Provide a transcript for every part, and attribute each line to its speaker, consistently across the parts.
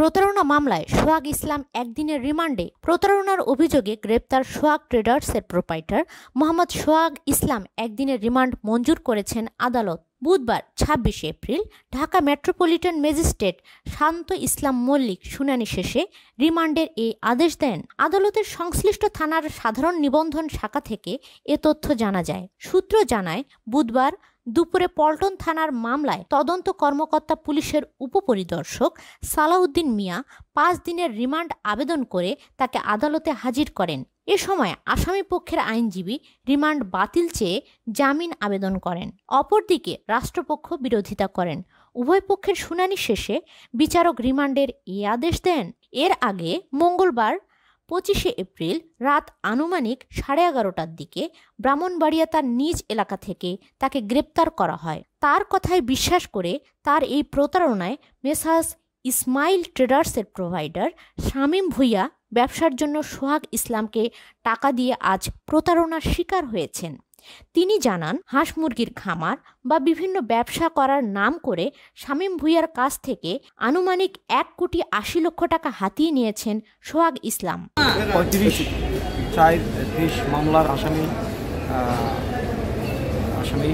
Speaker 1: প্রতারণা মামলায় সোহাগ ইসলাম একদিনের রিমান্ডে প্রতারণার অভিযোগে গ্রেপ্তার সোহাগ ট্রেডার্সের প্রোপাইটার মোহাম্মদ সোহাগ ইসলাম একদিনের রিমান্ড মঞ্জুর করেছেন আদালত বুধবার ছাব্বিশে এপ্রিল ঢাকা মেট্রোপলিটন ম্যাজিস্ট্রেট শান্ত ইসলাম মল্লিক শুনানি শেষে রিমান্ডের এই আদেশ দেন আদালতের সংশ্লিষ্ট থানার সাধারণ নিবন্ধন শাখা থেকে এ তথ্য জানা যায় সূত্র জানায় বুধবার দুপুরে পল্টন থানার মামলায় তদন্ত কর্মকর্তা পুলিশের উপপরিদর্শক সালাউদ্দিন মিয়া পাঁচ দিনের রিমান্ড আবেদন করে তাকে আদালতে হাজির করেন এ সময় আসামি পক্ষের আইনজীবী রিমান্ড বাতিল চেয়ে জামিন আবেদন করেন অপরদিকে রাষ্ট্রপক্ষ বিরোধিতা করেন উভয় পক্ষের শুনানি শেষে বিচারক রিমান্ডের এ আদেশ দেন এর আগে মঙ্গলবার পঁচিশে এপ্রিল রাত আনুমানিক সাড়ে এগারোটার দিকে ব্রাহ্মণবাড়িয়া তার নিজ এলাকা থেকে তাকে গ্রেপ্তার করা হয় তার কথায় বিশ্বাস করে তার এই প্রতারণায় মেসাস ইসমাইল ট্রেডার্সের প্রোভাইডার শামীম ভুইয়া ব্যবসার জন্য সোহাগ ইসলামকে টাকা দিয়ে আজ প্রতারণার শিকার হয়েছেন তিনি জানান হাঁস মুরগির খামার বা বিভিন্ন ব্যবসা করার নাম করে শামীম ভুইয়ার কাছ থেকে আনুমানিক এক কোটি আশি লক্ষ টাকা হাতিয়ে নিয়েছেন সোহাগ ইসলাম
Speaker 2: পঁয়ত্রিশ মামলার আসামি আসামি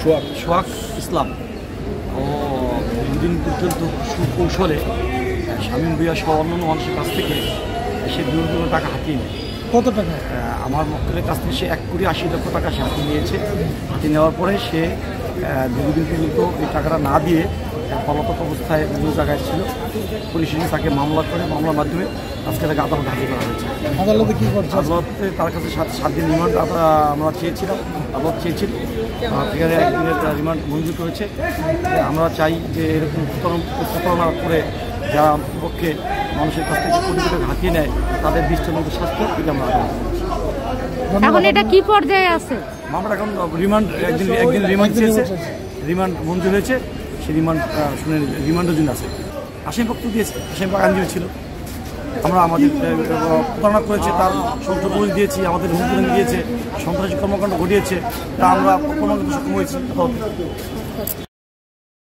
Speaker 2: সোহাগ সোহাগ ইসলাম ও দুদিন পর্যন্ত সুকৌশলে শামীম ভুইয়া সহ অন্যান্য মানুষের কাছ থেকে সে বিভিন্ন টাকা হাতিয়ে নেয় কত টাকা আমার মক্কেলের কাছ থেকে সে এক কোটি আশি লক্ষ টাকা সে হাতে নিয়েছে হাতে নেওয়ার পরে সে দুদিন পর্যন্ত এই টাকাটা না দিয়ে পলাতক অবস্থায় বিভিন্ন জায়গায় ছিল পুলিশ তাকে মামলা করে মামলার মাধ্যমে আজকে তাকে আদালত হাজির করা হয়েছে আদালতে কী করছে আদালতে তার কাছে সাত সাত দিন রিমান্ড আমরা চেয়েছিলাম আদালত চেয়েছিল সেখানে একদিনের রিমান্ড মঞ্জুর করেছে আমরা চাই যে এরকম প্রতারণা করে যারা পক্ষে মানুষের কাছ থেকে পরিবেশ হাতিয়ে নেয় তাদের দৃষ্টান্ত শাস্তি এটা আমরা
Speaker 1: এখন এটা কি পর্যায়ে আছে
Speaker 2: মামলা এখন রিমান্ড একদিন একদিন রিমান্ড চেয়েছে রিমান্ড মঞ্জুর হয়েছে সেই রিমান্ড শুনে রিমান্ডের জন্য আছে আসামি পক্ষ দিয়েছে আসামি পক্ষ আইনজীবী ছিল আমরা আমাদের প্রতারণা করেছে তার সংশোধন দিয়েছি আমাদের হুমকি দিয়েছে সন্ত্রাসী কর্মকাণ্ড ঘটিয়েছে তা আমরা সক্ষম হয়েছি